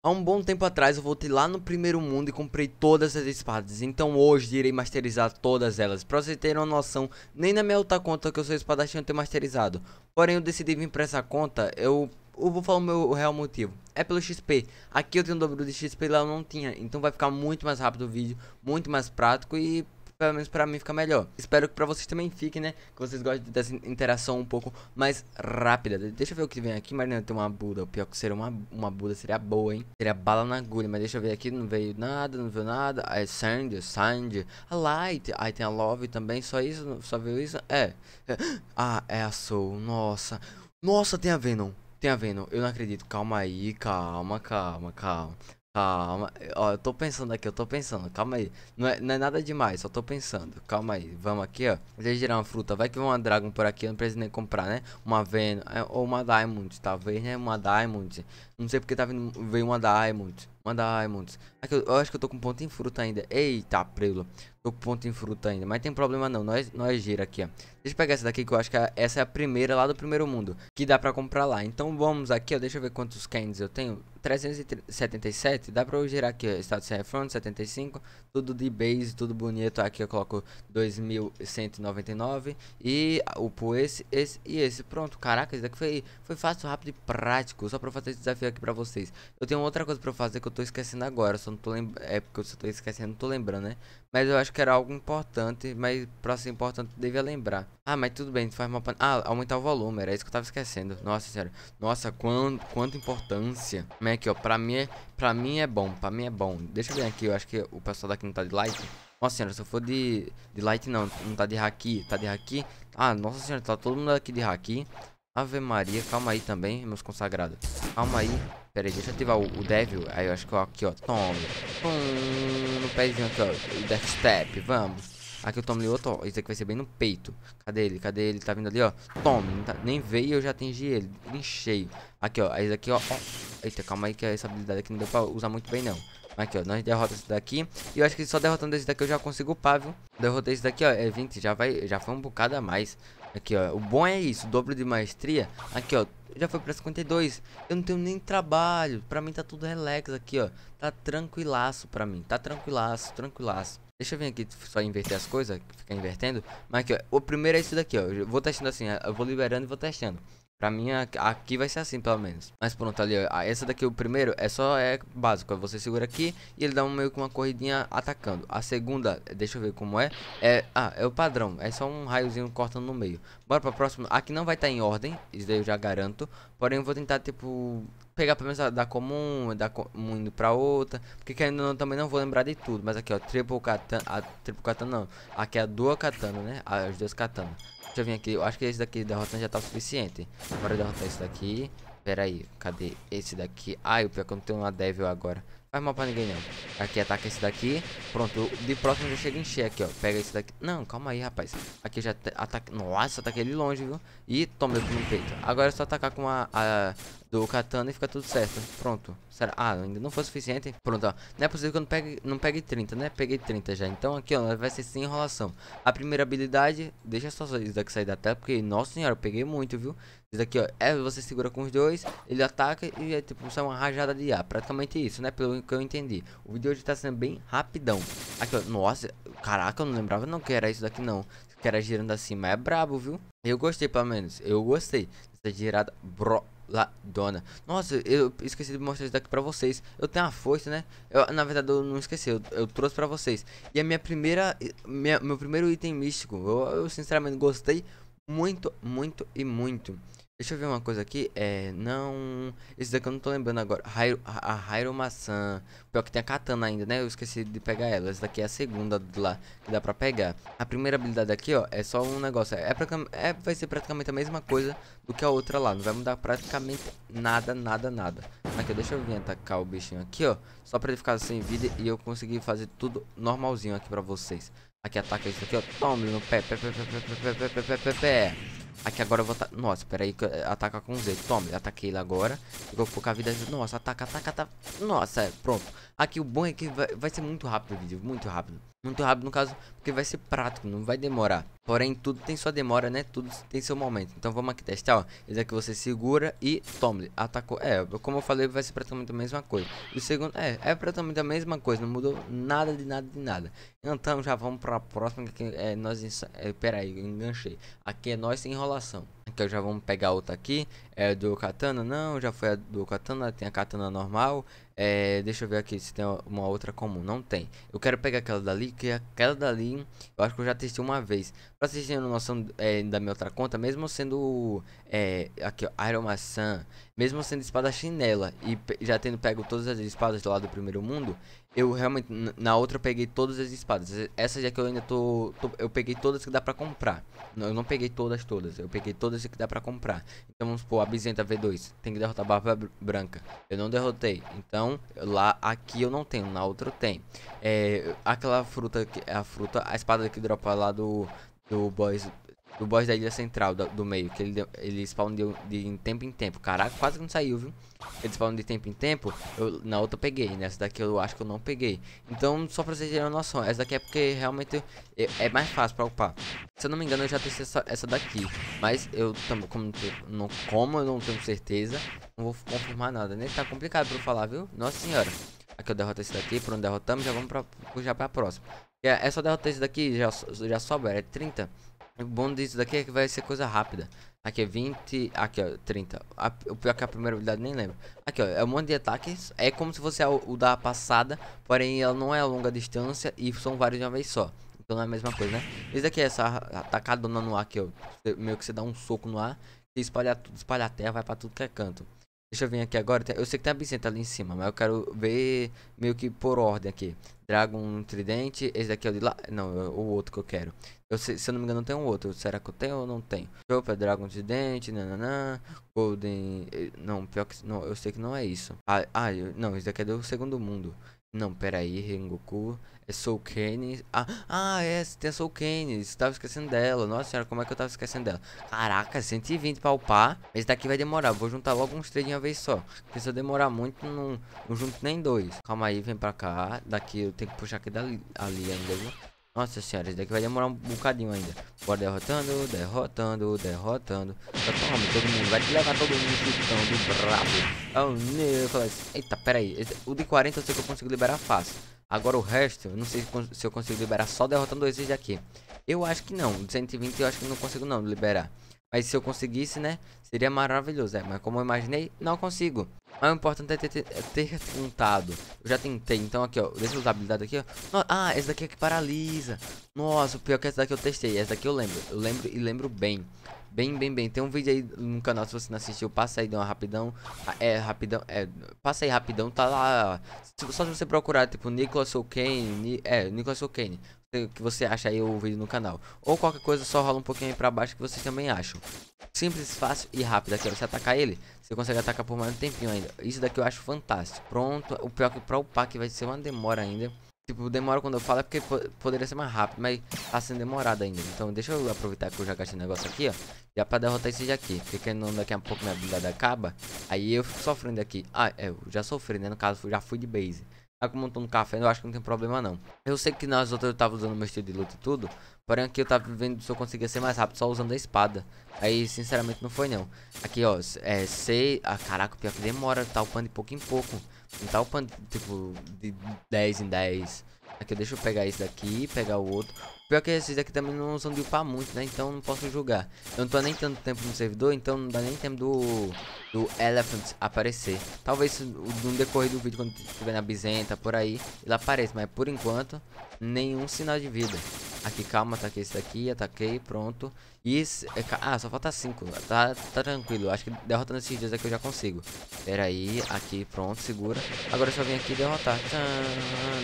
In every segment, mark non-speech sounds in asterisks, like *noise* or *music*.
Há um bom tempo atrás eu voltei lá no primeiro mundo e comprei todas as espadas, então hoje irei masterizar todas elas. Pra vocês terem uma noção, nem na minha outra conta que eu sou espadachim eu tenho masterizado. Porém eu decidi vir pra essa conta, eu, eu vou falar o meu real motivo. É pelo XP, aqui eu tenho o dobro de XP lá eu não tinha, então vai ficar muito mais rápido o vídeo, muito mais prático e pelo menos pra mim fica melhor. Espero que pra vocês também fique, né? Que vocês gostem dessa interação um pouco mais rápida. Deixa eu ver o que vem aqui, Marina tem uma Buda. O pior que seria uma, uma Buda seria boa, hein? Seria bala na agulha, mas deixa eu ver aqui. Não veio nada, não veio nada. É Sandy, Sandy, a Light. Aí tem a Love também, só isso, só veio isso. É. é. *gasps* Ah, é a Soul, nossa. Nossa, tem a Venom. Tem a Venom, eu não acredito. Calma aí, calma, calma, calma. Calma, ó, eu tô pensando aqui, eu tô pensando, calma aí. Não é, não é nada demais, só tô pensando. Calma aí, vamos aqui, ó. Deixa girar uma fruta, vai que vem uma Dragon por aqui, eu não preciso nem comprar, né? Uma Venom, é, ou uma Diamond, talvez, né? Uma Diamond. Não sei porque tá vindo, veio uma Diamond. Uma Diamond. Aqui, eu, eu acho que eu tô com ponto em fruta ainda. Eita, prelo meu ponto em fruta ainda. Mas tem problema não, nós, nós gira aqui, ó. Deixa eu pegar essa daqui que eu acho que é essa é a primeira lá do primeiro mundo, que dá pra comprar lá. Então vamos aqui, ó, deixa eu ver quantos candies eu tenho. 377, dá pra eu girar aqui, ó, status refront, 75, tudo de base, tudo bonito. Aqui eu coloco 2199 e upo esse, esse e esse. Pronto, caraca, isso daqui foi, foi fácil, rápido e prático, só pra fazer esse desafio aqui pra vocês. Eu tenho outra coisa pra fazer que eu tô esquecendo agora, só não tô lembrando, é porque eu só tô esquecendo, não tô lembrando, né? Mas eu acho que era algo importante, mas pra ser importante devia lembrar. Ah, mas tudo bem, faz uma panela. Ah, aumentar o volume, era isso que eu tava esquecendo. Nossa senhora. Nossa, quanto, quanta importância. Mas aqui, ó, pra mim, é... pra mim é bom, pra mim é bom. Deixa eu ver aqui, eu acho que o pessoal daqui não tá de light. Nossa senhora, se eu for de, de light não, não tá de haki, tá de haki. Ah, nossa senhora, tá todo mundo aqui de haki. Ave Maria, calma aí também, meus consagrados. Calma aí. Pera aí, deixa eu ativar o, o Devil. Aí eu acho que ó, aqui, ó. Tome. Tome pro pezinho aqui, ó. Death step, vamos. Aqui eu tomo ali outro, ó. Esse aqui vai ser bem no peito. Cadê ele? Cadê ele? Tá vindo ali, ó. Tome. Tá, nem veio eu já atingi ele. cheio. Aqui, ó. Esse aqui, ó, Eita, calma aí que essa habilidade aqui não deu pra usar muito bem, não. Aqui, ó, nós derrotamos esse daqui. E eu acho que só derrotando esse daqui eu já consigo upar, viu? Derrotei esse daqui, ó, é 20, já, vai, já foi um bocado a mais. Aqui, ó, o bom é isso, dobro de maestria. Aqui, ó, já foi pra 52. Eu não tenho nem trabalho. Pra mim tá tudo relax aqui, ó. Tá tranquilaço pra mim. Tá tranquilaço, tranquilaço. Deixa eu vir aqui só inverter as coisas, ficar invertendo. Mas aqui, ó, o primeiro é isso daqui, ó. Eu vou testando assim, eu vou liberando e vou testando. Pra mim, aqui vai ser assim, pelo menos. Mas pronto, ali, ó. Essa daqui, o primeiro, é só é básico. É você segura aqui e ele dá um, meio que uma corridinha atacando. A segunda, é, deixa eu ver como é. é ah, é o padrão. É só um raiozinho cortando no meio. Bora pra próxima. Aqui não vai estar tá em ordem, isso daí eu já garanto. Porém, eu vou tentar, tipo, pegar pelo menos da comum, da comum indo pra outra. Porque que ainda não, também não vou lembrar de tudo. Mas aqui, ó, triple katana. A triple katana não. Aqui é a dual katana, né? As duas katanas. Deixa eu vir aqui. Eu acho que esse daqui derrotando já tá o suficiente. Bora derrotar esse daqui. Pera aí, cadê esse daqui? Ai, o pior é que eu não tenho uma devil agora. Faz mal pra ninguém não. Aqui, ataca esse daqui. Pronto, de próximo já chega a encher aqui, ó. Pega esse daqui. Não, calma aí, rapaz. Aqui já ataca... Nossa, ataquei ele longe, viu? E toma ele no peito. Agora é só atacar com a, a do katana e fica tudo certo. Pronto. Será? Ah, ainda não foi suficiente. Pronto, ó. Não é possível que eu não pegue, não pegue 30, né? Peguei 30 já. Então aqui, ó, vai ser sem enrolação. A primeira habilidade... Deixa só isso daqui sair da tela, porque, nossa senhora, eu peguei muito, viu? Isso daqui, ó, é, você segura com os dois, ele ataca e é tipo, sai é uma rajada de ar. Praticamente isso, né? Pelo que eu entendi. O vídeo hoje tá sendo bem rapidão. Aqui, ó, nossa, caraca, eu não lembrava não que era isso daqui, não. Que era girando assim, mas é brabo, viu? Eu gostei, pelo menos. Eu gostei Essa girada. Bro... Ladona. Nossa, eu esqueci de mostrar isso daqui pra vocês. Eu tenho a força, né? Eu, na verdade, eu não esqueci. Eu, eu trouxe pra vocês. E a minha primeira... Minha, meu primeiro item místico. Eu, eu, sinceramente gostei muito, muito e muito. Deixa eu ver uma coisa aqui. É, não... Esse daqui eu não tô lembrando agora. Hairo, a Rairo Maçã. Pior que tem a katana ainda, né? Eu esqueci de pegar ela. Essa daqui é a segunda de lá que dá pra pegar. A primeira habilidade aqui, ó, é só um negócio. É, pra, é Vai ser praticamente a mesma coisa do que a outra lá. Não vai mudar praticamente nada, nada, nada. Aqui, deixa eu vir atacar o bichinho aqui, ó. Só pra ele ficar sem vida e eu conseguir fazer tudo normalzinho aqui pra vocês. Aqui ataca isso aqui, ó. Toma no pé, pé, pé, pé, pé, pé, pé, pé, pé, pé, pé. Aqui agora eu vou atacar. Nossa, peraí que eh, ataca com Z. Toma, ataquei ele agora. Ficou com pouca vida. Nossa, ataca, ataca, ataca. Nossa, é, pronto. Aqui o bom é que vai, vai ser muito rápido o vídeo. Muito rápido. Muito rápido no caso, porque vai ser prático, não vai demorar. Porém, tudo tem sua demora, né? Tudo tem seu momento. Então vamos aqui testar, ó. Esse aqui você segura e toma, atacou. É, como eu falei, vai ser praticamente a mesma coisa. O segundo, é, é praticamente a mesma coisa, não mudou nada de nada de nada. Então já vamos pra próxima, que é, nós, é, pera aí, enganchei. Aqui é nós sem enrolar enrolação. Então já vamos pegar outra aqui. É do katana? Não, já foi a do katana. Tem a katana normal. É, deixa eu ver aqui se tem uma outra comum. Não tem. Eu quero pegar aquela dali, que é aquela dali eu acho que eu já testei uma vez. Pra vocês terem noção é, da minha outra conta, mesmo sendo é, aqui, ó, Iron Maçã, mesmo sendo espada chinela e já tendo pego todas as espadas lá do primeiro mundo, eu realmente, na outra eu peguei todas as espadas. Essas aqui é que eu ainda tô, tô, Eu peguei todas que dá pra comprar. Não, eu não peguei todas, todas. Eu peguei todas que dá pra comprar. Então vamos supor, Bizenta V2. Tem que derrotar a Barba Branca. Eu não derrotei. Então, lá, aqui eu não tenho. Na outra eu tenho. É, aquela fruta, que, a fruta, a espada que dropa lá do, do boss do boss da ilha central, do, do meio, que ele, ele spawn de, de, tempo em tempo. Caraca, quase que não saiu, viu? Ele spawn de tempo em tempo, eu, na outra eu peguei, nessa né? daqui eu acho que eu não peguei. Então, só pra vocês terem uma noção, essa daqui é porque realmente eu, é, é, mais fácil pra upar. Se eu não me engano, eu já testei essa, essa daqui, mas eu também, como, não, como eu não tenho certeza, não vou confirmar nada, né? Tá complicado pra eu falar, viu? Nossa senhora. Aqui eu derroto esse daqui, por onde derrotamos, já vamos pra, já pra próxima. É, é só derrotar esse daqui, já, já sobra, é 30. O é bom disso daqui é que vai ser coisa rápida. Aqui é 20, aqui ó, 30. A, o pior que é a primeira habilidade nem lembro. Aqui ó, é um monte de ataques. É como se fosse a, o da passada, porém ela não é a longa distância e são vários de uma vez só. Então não é a mesma coisa, né? Isso daqui é essa atacadona no ar que ó, meio que você dá um soco no ar. Se espalhar tudo, espalhar terra, vai pra tudo que é canto. Deixa eu vir aqui agora. Eu sei que tem a absenta tá ali em cima, mas eu quero ver meio que por ordem aqui. Dragon Tridente, esse daqui é o de lá. Não, é o outro que eu quero. Eu se eu não me engano, tem um outro. Será que eu tenho ou não tenho? Opa, Dragon Tridente, nananã. Golden. Eh, não, pior que. Não, eu sei que não é isso. Ah, ah eu... não, esse daqui é do segundo mundo. Não, peraí, Rengoku. É Soul Kane. Ah, ah, é, tem a Soul Kane. Estava esquecendo dela. Nossa senhora, como é que eu tava esquecendo dela? Caraca, 120 pra upar. Esse daqui vai demorar. Vou juntar logo uns três de uma vez só. Porque se eu demorar muito, não, não junto nem dois. Calma aí, vem pra cá. Daqui eu tenho que puxar aqui dali, ali ainda, viu? Nossa senhora, isso daqui vai demorar um bocadinho ainda. Bora derrotando, derrotando, derrotando. Só então, tome, todo mundo. Vai levar todo mundo chutão do brabo. É oh, Deus. Assim, Eita, pera aí. O de 40 eu sei que eu consigo liberar fácil. Agora o resto, eu não sei se eu consigo liberar só derrotando esses aqui. Eu acho que não. 120 eu acho que não consigo não liberar. Mas se eu conseguisse, né? Seria maravilhoso, é. Mas como eu imaginei, não consigo. Mas o importante é ter, ter, ter tentado. Eu já tentei, então aqui, ó. Deixa eu usar a habilidade aqui, ó. No, ah, essa daqui é que paralisa. Nossa, o pior é que essa daqui eu testei. Essa daqui eu lembro. Eu lembro e lembro bem. Bem, bem, bem. Tem um vídeo aí no canal, se você não assistiu, passa aí, dá uma rapidão. Ah, é, rapidão, é, passa aí rapidão, tá lá. Só se você procurar, tipo, Nicolas O'Kane, é, Nicolas O'Kane que você acha aí o vídeo no canal. Ou qualquer coisa, só rola um pouquinho aí pra baixo que vocês também acham. Simples, fácil e rápido. Aqui, você atacar ele, você consegue atacar por mais um tempinho ainda. Isso daqui eu acho fantástico. Pronto, o pior é que pra upar que vai ser uma demora ainda. Tipo, demora quando eu falo é porque poderia ser mais rápido, mas tá sendo demorado ainda. Então deixa eu aproveitar que eu já gastei negócio aqui, ó. Já pra derrotar esse daqui. Porque não daqui a pouco minha habilidade acaba. Aí eu fico sofrendo aqui. Ah, é, eu já sofri, né? No caso, já fui de base. Tá com um montão de café, eu acho que não tem problema não. Eu sei que nas outras eu tava usando meu estilo de luta e tudo. Porém aqui eu tava vendo se eu conseguia ser mais rápido só usando a espada. Aí, sinceramente, não foi não. Aqui, ó, é C... Ah, caraca, pior que demora, tá upando de pouco em pouco. Não tá upando, tipo, de 10 em 10 Aqui, deixa eu pegar esse daqui, pegar o outro. pior é que esses daqui também não são de upar muito, né? Então não posso julgar. Eu não tô nem tanto tempo no servidor, então não dá nem tempo do, do Elephant aparecer. Talvez no decorrer do vídeo, quando estiver na Bizenta, por aí, ele apareça. Mas por enquanto, nenhum sinal de vida. Aqui, calma, ataquei tá esse daqui, ataquei, pronto. E esse... É ah, só falta 5. Tá, tá tranquilo, acho que derrotando esses dias aqui é eu já consigo. Pera aí, aqui, pronto, segura. Agora eu só vim aqui derrotar.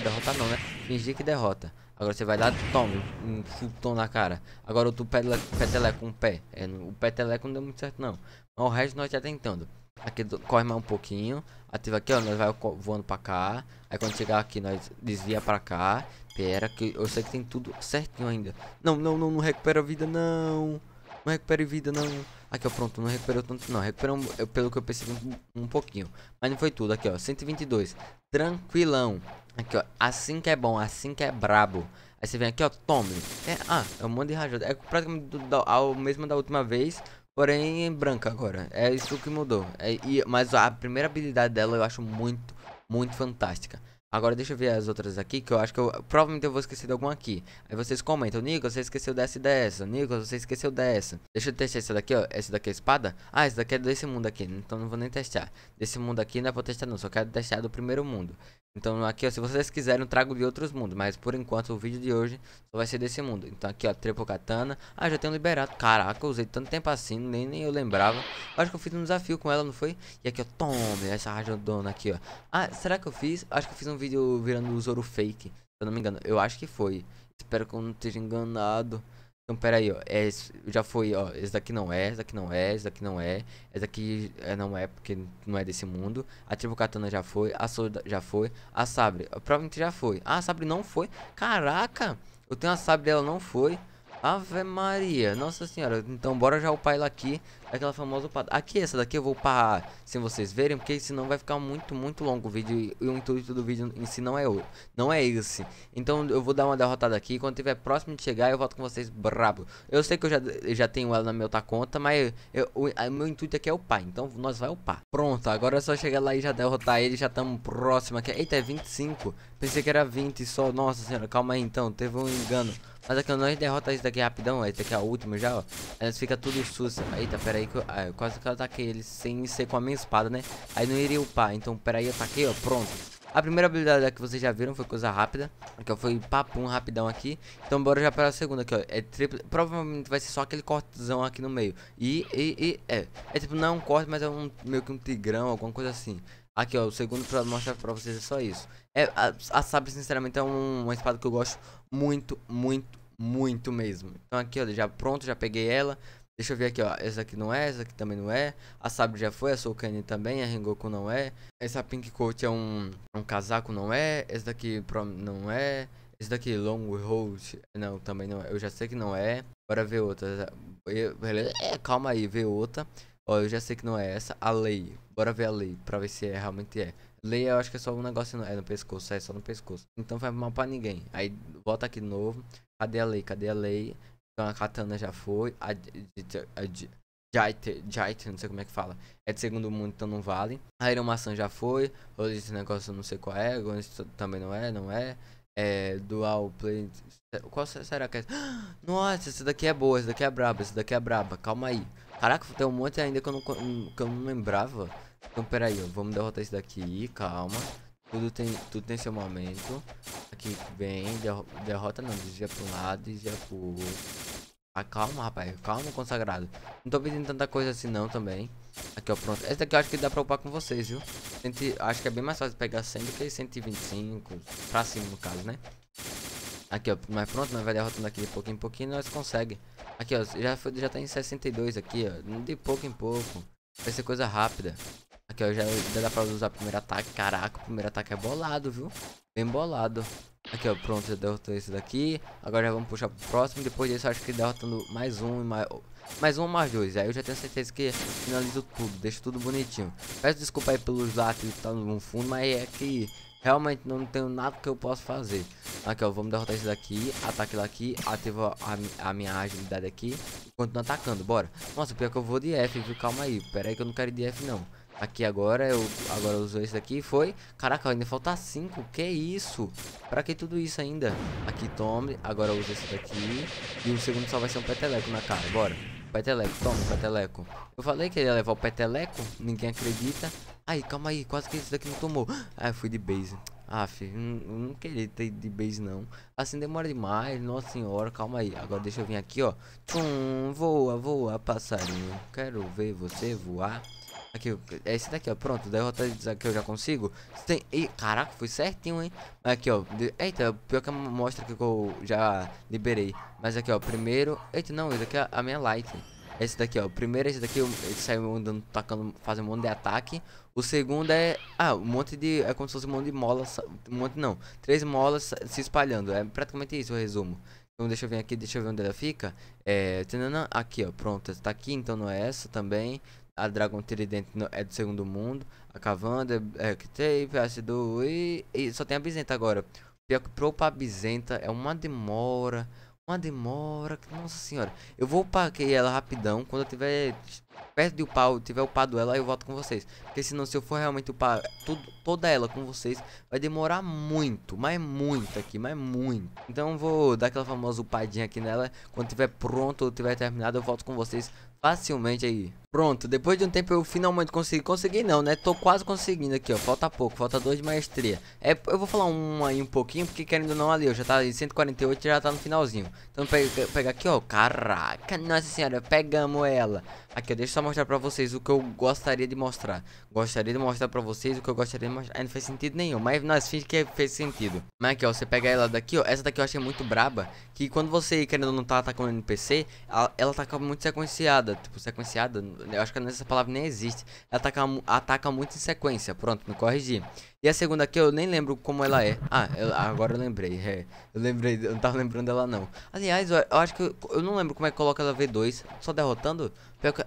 derrotar não, né? Fingir que derrota. Agora você vai dar, tome, um chutão na cara. Agora outro peteleco com um pé. É, o peteleco não deu muito certo, não. Mas o resto nós já tá tentando. Aqui corre mais um pouquinho. Ativa aqui, ó. Nós vai voando pra cá. Aí quando chegar aqui, nós desvia pra cá. Pera que eu sei que tem tudo certinho ainda. Não, não, não, não recupera vida, não. Não recupera vida, não. Aqui, ó, pronto, não recuperou tanto, não. Recuperou, pelo que eu percebi, um, um pouquinho. Mas não foi tudo. Aqui, ó, 122. Tranquilão. Aqui, ó, assim que é bom, assim que é brabo. Aí você vem aqui, ó, tome. É, ah, é um monte de rajada. É praticamente do, do, ao mesmo da última vez, porém em branca agora. É isso que mudou. É, e, mas ó, a primeira habilidade dela eu acho muito, muito fantástica. Agora deixa eu ver as outras aqui, que eu acho que eu provavelmente eu vou esquecer de alguma aqui. Aí vocês comentam, Nico, você esqueceu dessa e dessa. Nico, você esqueceu dessa. Deixa eu testar essa daqui, ó. Essa daqui é espada? Ah, essa daqui é desse mundo aqui, então não vou nem testar. Desse mundo aqui não vou é testar não, só quero testar do primeiro mundo. Então aqui, ó, se vocês quiserem, eu trago de outros mundos, mas por enquanto o vídeo de hoje só vai ser desse mundo. Então aqui, ó, Triple Katana. Ah, já tenho liberado. Caraca, eu usei tanto tempo assim, nem, nem eu lembrava. Acho que eu fiz um desafio com ela, não foi? E aqui, ó, tome, essa rajadona aqui, ó. Ah, será que eu fiz? Acho que eu fiz um vídeo vídeo virando o Zoro fake. Se eu não me engano, eu acho que foi. Espero que eu não esteja enganado. Então, pera aí, ó. É, já foi, ó. Esse daqui não é, esse daqui não é, esse daqui não é. Esse daqui é, não é, porque não é desse mundo. A Tribo Katana já foi, a Soda já foi. A Sabre, provavelmente já foi. Ah, a Sabre não foi. Caraca! Eu tenho a Sabre, ela não foi. Ave Maria, nossa senhora. Então bora já upar ela aqui, aquela famosa upada. Aqui, essa daqui eu vou upar sem vocês verem, porque senão vai ficar muito, muito longo o vídeo. E o intuito do vídeo em si não é, eu, não é esse. Então eu vou dar uma derrotada aqui, quando tiver próximo de chegar eu volto com vocês brabo. Eu sei que eu já, já tenho ela na minha outra conta, mas eu, o a, meu intuito aqui é upar, então nós vai upar. Pronto, agora é só chegar lá e já derrotar ele, já estamos próximo aqui. Eita, é 25, pensei que era 20 só, nossa senhora, calma aí então, teve um engano. Mas aqui é nós derrota isso daqui rapidão, esse daqui é o último já, ó. Elas fica tudo sussa. Eita, pera aí que eu, ah, eu quase que eu ataquei ele sem ser com a minha espada, né? Aí não iria upar, então pera aí, eu ataquei, ó, pronto. A primeira habilidade que vocês já viram foi coisa rápida, que foi papum rapidão aqui. Então bora já para a segunda aqui, ó. É triplo, provavelmente vai ser só aquele cortezão aqui no meio. E, e, e é, é tipo não é um corte, mas é um meio que um tigrão, alguma coisa assim. Aqui, ó, o segundo pra mostrar pra vocês é só isso. É, a, a sabre, sinceramente, é um, uma espada que eu gosto muito, muito, muito mesmo. Então aqui, ó, já pronto, já peguei ela. Deixa eu ver aqui, ó. Essa aqui não é, essa aqui também não é. A Sabre já foi, a Soulcanny também, a Rengoku não é. Essa Pink Coat é um, um casaco, não é. Essa daqui não é. Esse daqui Long Road, não, também não é. Eu já sei que não é. Bora ver outra. É, calma aí, ver outra. Ó, eu já sei que não é essa. A lei. Bora ver a lei pra ver se é, realmente é. Lei eu acho que é só um negócio. No, é no pescoço, é só no pescoço. Então vai mal pra ninguém. Aí volta aqui de novo. Cadê a lei? Cadê a lei? Então a katana já foi. A, a, a, Jaite, Jaite, não sei como é que fala. É de segundo mundo, então não vale. A Iron Maçã já foi. Esse negócio não sei qual é. Também não é, não é. É, dual play. Qual será que é? *gasps* Nossa, essa daqui é boa, essa daqui é braba, essa daqui é braba. Calma aí. Caraca, tem um monte ainda que eu não, hum, que eu não lembrava. Então, peraí, ó. Vamos derrotar esse daqui. Calma. Tudo tem, tudo tem seu momento. Aqui vem, derro derrota não. Desvia pro lado, desvia pro outro. Ah, calma, rapaz. Calma, consagrado. Não tô pedindo tanta coisa assim não também. Aqui, ó, pronto. Esse daqui eu acho que dá pra upar com vocês, viu? acho que é bem mais fácil pegar 100 do que 125. Pra cima, no caso, né? Aqui, ó. Mas pronto, nós vai derrotando aqui de pouquinho em pouquinho nós consegue. Aqui, ó, já, foi, já tá em 62 aqui, ó. De pouco em pouco. Vai ser coisa rápida. Aqui, ó, já, já dá pra usar o primeiro ataque. Caraca, o primeiro ataque é bolado, viu? Bem bolado. Aqui, ó, pronto, já derrotou esse daqui. Agora já vamos puxar pro próximo. Depois disso, acho que derrotando mais um e mais... Mais um mais dois. Aí eu já tenho certeza que finalizo tudo. Deixo tudo bonitinho. Peço desculpa aí pelos lápis que tá no fundo, mas é que Realmente não tenho nada que eu possa fazer. Aqui, ó, vamos derrotar esse daqui, ataque daqui, ativo a, a, minha agilidade aqui. Continua atacando, bora. Nossa, pior que eu vou de F, viu? Calma aí, pera aí que eu não quero de F, não. Aqui agora, eu agora usou esse daqui, foi. Caraca, ainda falta 5, que isso? Pra que tudo isso ainda? Aqui, tome, agora usa esse daqui. E o segundo só vai ser um peteleco na cara, bora. Peteleco, toma, peteleco. Eu falei que ele ia levar o peteleco, ninguém acredita. Ai, calma aí, quase que esse daqui não tomou. Ah, fui de base. Ah, filho, não, não queria ter de base não. Assim demora demais, nossa senhora, calma aí. Agora deixa eu vir aqui, ó. Tum, voa, voa, passarinho. Quero ver você voar. Aqui, é esse daqui, ó. Pronto, derrotar eles aqui eu já consigo. Tem... Ih, caraca, foi certinho, hein? Aqui, ó. Eita, pior que mostra que eu já liberei. Mas aqui, ó. Primeiro... Eita, não. Esse daqui é a minha light. Esse daqui, ó. Primeiro, esse daqui, ele sai andando, tacando, fazendo um monte de ataque. O segundo é... Ah, um monte de... É como se fosse um monte de molas... Um monte, não. Três molas se espalhando. É praticamente isso o resumo. Então deixa eu vir aqui, deixa eu ver onde ela fica. É, aqui ó, pronto, tá aqui, então não é essa também a Dragon Trident é do segundo mundo, a Cavanda é que tem, a e, e só tem a Bizenta agora. Pior que pro pra Bizenta é uma demora, uma demora, nossa senhora. Eu vou paquei ela rapidão, quando eu tiver perto de upar, eu tiver upado ela, eu volto com vocês. Porque senão se eu for realmente upar tudo, toda ela com vocês, vai demorar muito, mas muito aqui, mas muito. Então vou dar aquela famosa upadinha aqui nela, quando tiver pronto, ou tiver terminado, eu volto com vocês facilmente aí. Pronto, depois de um tempo eu finalmente consegui. Consegui não, né? Tô quase conseguindo aqui, ó. Falta pouco, falta dois de maestria. É, eu vou falar um aí um pouquinho, porque querendo ou não ali, ó. Já tá em 148 já tá no finalzinho. Então pega, pega aqui, ó. Caraca, nossa senhora, pegamos ela. Aqui, ó, deixa eu só mostrar pra vocês o que eu gostaria de mostrar. Gostaria de mostrar pra vocês o que eu gostaria de mostrar. Aí não fez sentido nenhum, mas nós finge que fez sentido. Mas aqui, ó, você pega ela daqui, ó. Essa daqui eu achei muito braba. Que quando você, querendo ou não tá atacando o NPC, ela, ela tá muito sequenciada. Tipo, sequenciada eu acho que essa palavra nem existe. Ataca, ataca muito em sequência. Pronto, me corrigi. E a segunda aqui eu nem lembro como ela é. Ah, eu, agora eu lembrei. É, eu lembrei, eu não tava lembrando dela não. Aliás, eu, eu acho que eu, eu, não lembro como é que coloca ela V2. Só derrotando?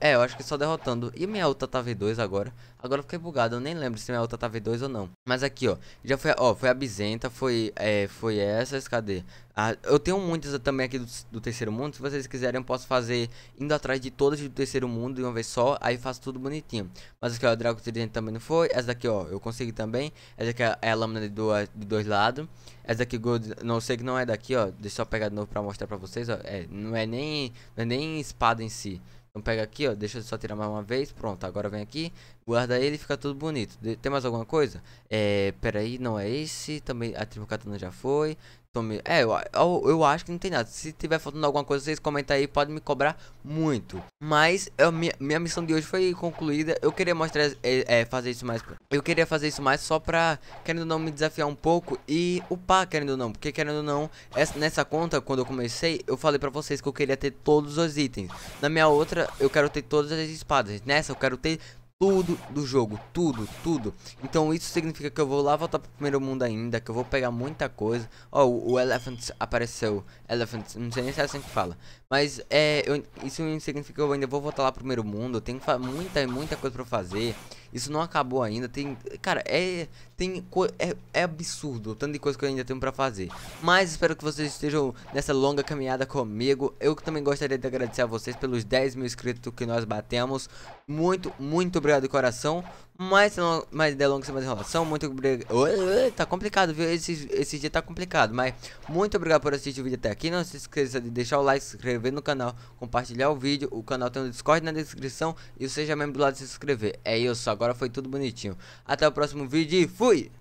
É, eu acho que só derrotando. E minha outra tá V2 agora? Agora eu fiquei bugado, eu nem lembro se minha outra tá V2 ou não. Mas aqui, ó. Já foi, ó, foi a Bizenta, foi, é, foi essas, cadê? Ah, eu tenho muitas também aqui do, do, terceiro mundo. Se vocês quiserem, eu posso fazer indo atrás de todas do terceiro mundo de uma vez só. Aí faço tudo bonitinho. Mas aqui, ó, a Dragon Tridente também não foi. Essa daqui, ó, eu consegui também. Essa daqui é, é a lâmina de, duas, de dois lados. Essa daqui, Gold, não sei que não é daqui, ó. Deixa eu pegar de novo pra mostrar pra vocês, ó. É, não, é nem, não é nem espada em si. Então pega aqui, ó, deixa eu só tirar mais uma vez, pronto, agora vem aqui, guarda ele e fica tudo bonito. De tem mais alguma coisa? É, peraí, não é esse, também a tribo katana já foi, Tome... É, eu, eu, eu, acho que não tem nada. Se tiver faltando alguma coisa, vocês comentem aí, pode me cobrar muito. Mas eu, minha, minha missão de hoje foi concluída. Eu queria mostrar, é, é, fazer isso mais. Eu queria fazer isso mais só pra, querendo ou não, me desafiar um pouco e upar, querendo ou não. Porque, querendo ou não, essa, nessa conta, quando eu comecei, eu falei pra vocês que eu queria ter todos os itens. Na minha outra, eu quero ter todas as espadas. Nessa, eu quero ter tudo do jogo, tudo, tudo. Então isso significa que eu vou lá voltar pro primeiro mundo ainda, que eu vou pegar muita coisa. Ó, oh, o Elephant apareceu, Elephant, não sei nem se é assim que fala. Mas é, eu, isso significa que eu ainda vou voltar lá pro primeiro mundo, tem muita, muita coisa pra fazer. Isso não acabou ainda, tem, cara, é, tem é, é, absurdo o tanto de coisa que eu ainda tenho pra fazer. Mas espero que vocês estejam nessa longa caminhada comigo. Eu também gostaria de agradecer a vocês pelos 10 mil inscritos que nós batemos. Muito, muito obrigado de coração. Mais, mais sem mais enrolação. Muito obrigado. Tá complicado, viu? Esse, esse dia tá complicado. Mas muito obrigado por assistir o vídeo até aqui. Não se esqueça de deixar o like, se inscrever no canal, compartilhar o vídeo. O canal tem o Discord na descrição. E seja membro do lado de se inscrever. É isso. Agora foi tudo bonitinho. Até o próximo vídeo e fui! Fui!